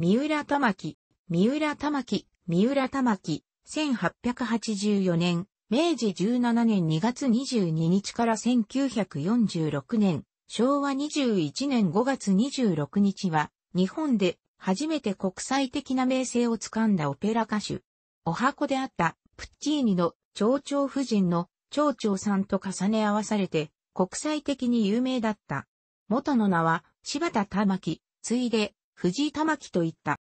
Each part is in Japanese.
三浦玉木、三浦玉木、三浦玉木、1884年、明治17年2月22日から1946年、昭和21年5月26日は、日本で初めて国際的な名声をつかんだオペラ歌手。お箱であったプッチーニの蝶々夫人の蝶々さんと重ね合わされて国際的に有名だった。元の名は柴田玉木、ついで藤井玉木といった。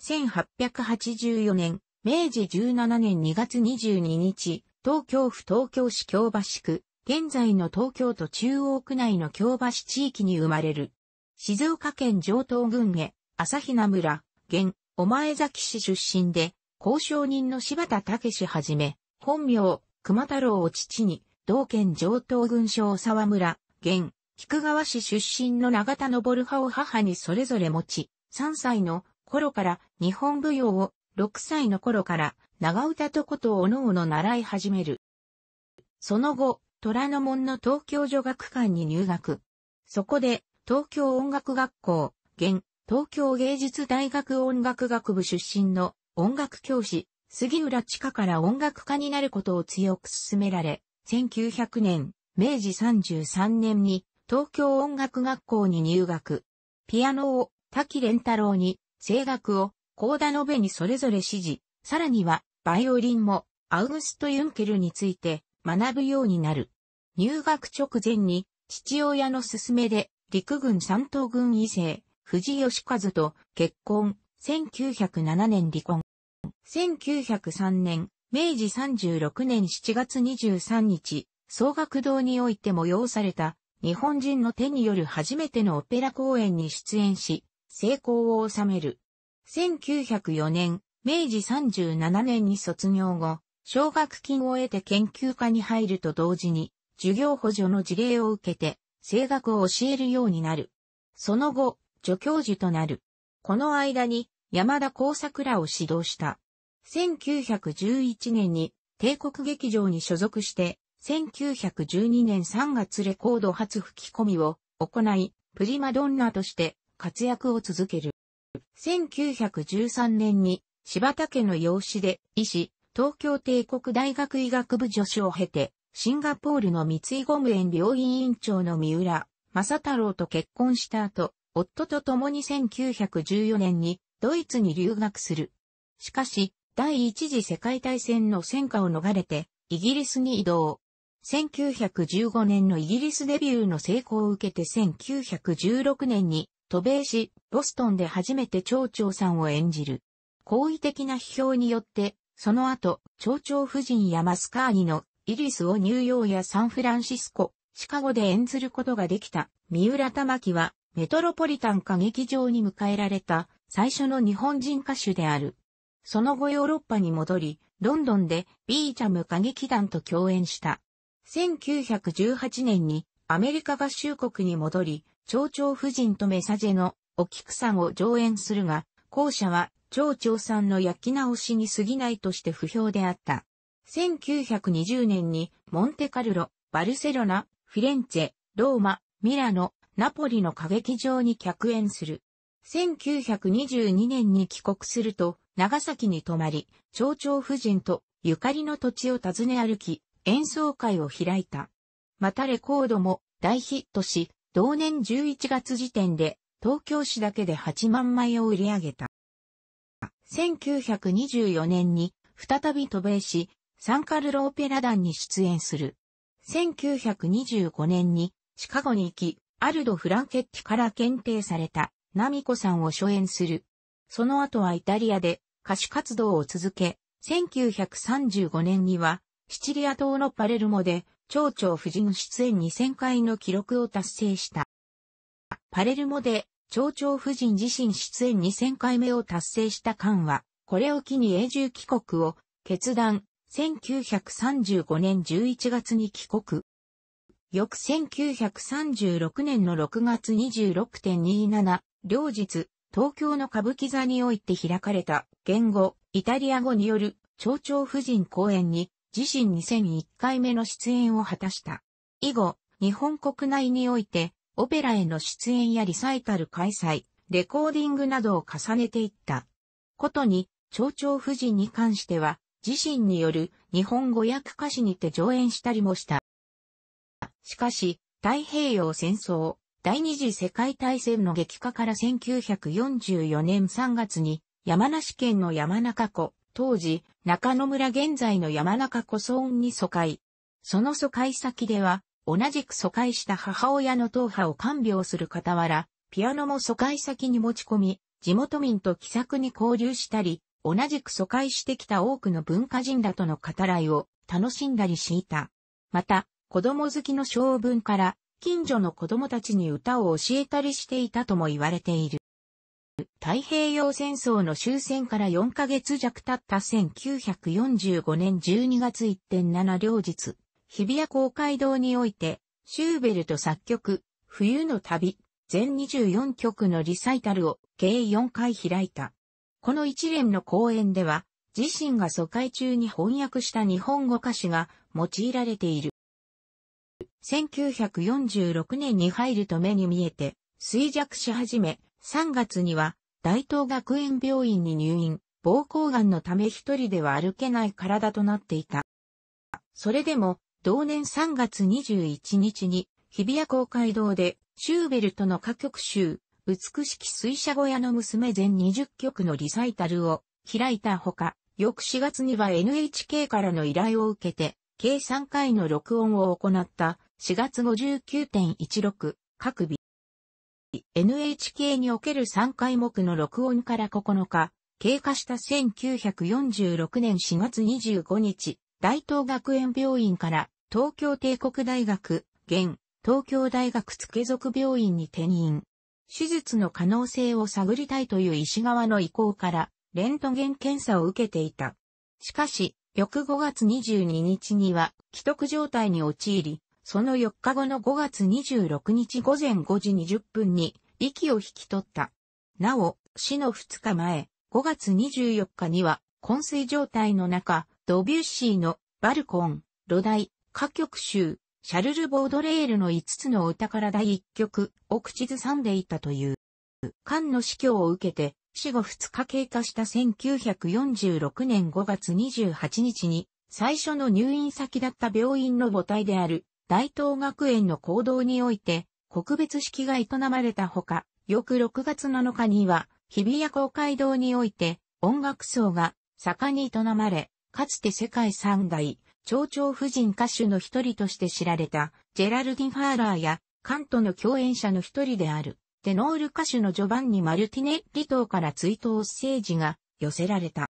1884年、明治17年2月22日、東京府東京市京橋区、現在の東京都中央区内の京橋地域に生まれる。静岡県上東郡へ、朝比奈村、現、お前崎市出身で、交渉人の柴田武はじめ、本名、熊太郎を父に、同県上東郡小沢村、現、菊川市出身の永田昇派を母にそれぞれ持ち、3歳の頃から日本舞踊を、6歳の頃から長唄とことおのおの習い始める。その後、虎ノ門の東京女学館に入学。そこで、東京音楽学校、現、東京芸術大学音楽学部出身の音楽教師、杉浦地下から音楽家になることを強く勧められ、1900年、明治33年に東京音楽学校に入学。ピアノを滝蓮太郎に、声楽を高田延べにそれぞれ指示、さらにはバイオリンもアウグスト・ユンケルについて学ぶようになる。入学直前に父親の勧めで陸軍三等軍異性藤吉和と結婚、1907年離婚。1903年、明治36年7月23日、総学堂において催された日本人の手による初めてのオペラ公演に出演し、成功を収める。1904年、明治37年に卒業後、奨学金を得て研究家に入ると同時に、授業補助の事例を受けて、声楽を教えるようになる。その後、助教授となる。この間に、山田耕作らを指導した。1911年に、帝国劇場に所属して、1912年3月レコード初吹き込みを行い、プリマドンナとして活躍を続ける。1913年に柴田家の養子で医師、東京帝国大学医学部助手を経て、シンガポールの三井ゴム園病院院長の三浦正太郎と結婚した後、夫と共に1914年にドイツに留学する。しかし、第一次世界大戦の戦火を逃れて、イギリスに移動。1915年のイギリスデビューの成功を受けて1916年に渡米し、ボストンで初めて町長さんを演じる。好意的な批評によって、その後、町長夫人やマスカーニのイリスをニューヨーやサンフランシスコ、シカゴで演ずることができた。三浦玉木は、メトロポリタン歌劇場に迎えられた最初の日本人歌手である。その後ヨーロッパに戻り、ロンドンでビーチャム歌劇団と共演した。1918年にアメリカ合衆国に戻り、蝶々夫人とメサジェのお菊さんを上演するが、後者は蝶々さんの焼き直しに過ぎないとして不評であった。1920年にモンテカルロ、バルセロナ、フィレンツェ、ローマ、ミラノ、ナポリの歌劇場に客演する。1922年に帰国すると、長崎に泊まり、蝶々夫人とゆかりの土地を訪ね歩き、演奏会を開いた。またレコードも大ヒットし、同年11月時点で東京市だけで8万枚を売り上げた。1924年に再び渡米し、サンカルロオペラ団に出演する。1925年にシカゴに行き、アルド・フランケッティから検定されたナミコさんを初演する。その後はイタリアで歌手活動を続け、1935年にはシチリア島のパレルモで、蝶々夫人出演2000回の記録を達成した。パレルモで、蝶々夫人自身出演2000回目を達成した間は、これを機に永住帰国を決断、1935年11月に帰国。翌1936年の6月26.27、両日、東京の歌舞伎座において開かれた、言語、イタリア語による、蝶々夫人公演に、自身2001回目の出演を果たした。以後、日本国内において、オペラへの出演やリサイタル開催、レコーディングなどを重ねていった。ことに、蝶々夫人に関しては、自身による日本語訳歌詞にて上演したりもした。しかし、太平洋戦争、第二次世界大戦の激化から1944年3月に、山梨県の山中湖、当時、中野村現在の山中古村に疎開。その疎開先では、同じく疎開した母親の党派を看病する傍ら、ピアノも疎開先に持ち込み、地元民と気さくに交流したり、同じく疎開してきた多くの文化人らとの語らいを楽しんだりていた。また、子供好きの将軍から、近所の子供たちに歌を教えたりしていたとも言われている。太平洋戦争の終戦から4ヶ月弱経った1945年12月1.7両日、日比谷公会堂において、シューベルト作曲、冬の旅、全24曲のリサイタルを計4回開いた。この一連の公演では、自身が疎開中に翻訳した日本語歌詞が用いられている。1946年に入ると目に見えて衰弱し始め、3月には大東学園病院に入院、膀胱癌のため一人では歩けない体となっていた。それでも、同年3月21日に、日比谷公会堂で、シューベルトの歌曲集、美しき水車小屋の娘全20曲のリサイタルを開いたほか、翌4月には NHK からの依頼を受けて、計3回の録音を行った4月59.16各日 NHK における3回目の録音から9日、経過した1946年4月25日、大東学園病院から東京帝国大学、現、東京大学付属病院に転院。手術の可能性を探りたいという医師側の意向から、レントゲン検査を受けていた。しかし、翌5月22日には、既得状態に陥り、その4日後の5月26日午前5時20分に息を引き取った。なお、死の2日前、5月24日には、昏睡状態の中、ドビュッシーのバルコン、ロダイ、歌曲集、シャルル・ボードレールの5つの歌から第1曲を口ずさんでいたという。カの死去を受けて、死後2日経過した1946年5月28日に、最初の入院先だった病院の母体である大東学園の行動において、告別式が営まれたほか、翌6月7日には、日比谷公会堂において、音楽層が盛んに営まれ、かつて世界三大、蝶長夫人歌手の一人として知られた、ジェラルディン・ファーラーや、カントの共演者の一人である、テノール歌手のジョバンニ・マルティネッリ等から追悼ステージが寄せられた。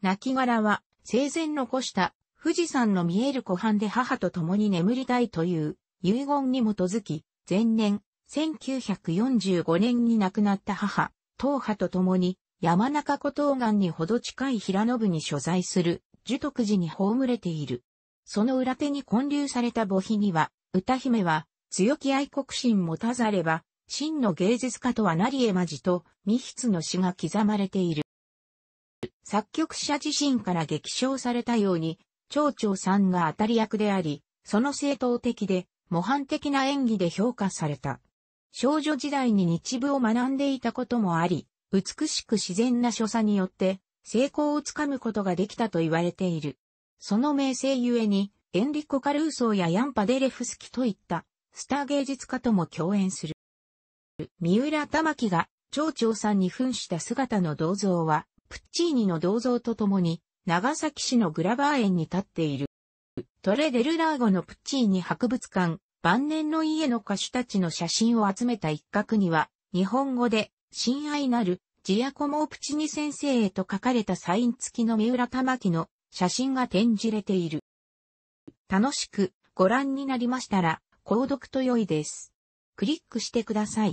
亡骸は生前残した富士山の見える湖畔で母と共に眠りたいという遺言に基づき、前年、1945年に亡くなった母、東波と共に山中湖東岸にほど近い平信に所在する樹徳寺に葬れている。その裏手に建立された墓碑には、歌姫は、強き愛国心持たざれば、真の芸術家とはなりえまじと、未筆の詩が刻まれている。作曲者自身から激賞されたように、町長さんが当たり役であり、その正当的で模範的な演技で評価された。少女時代に日舞を学んでいたこともあり、美しく自然な所作によって成功をつかむことができたと言われている。その名声ゆえに、エンリコ・カルーソーやヤンパ・デレフスキといったスター芸術家とも共演する。三浦玉木が町長さんに扮した姿の銅像は、プッチーニの銅像とともに長崎市のグラバー園に立っている。トレデルラーゴのプッチーニ博物館、晩年の家の歌手たちの写真を集めた一角には、日本語で、親愛なる、ジアコモープチニ先生へと書かれたサイン付きの三浦玉木の写真が展示れている。楽しくご覧になりましたら、購読と良いです。クリックしてください。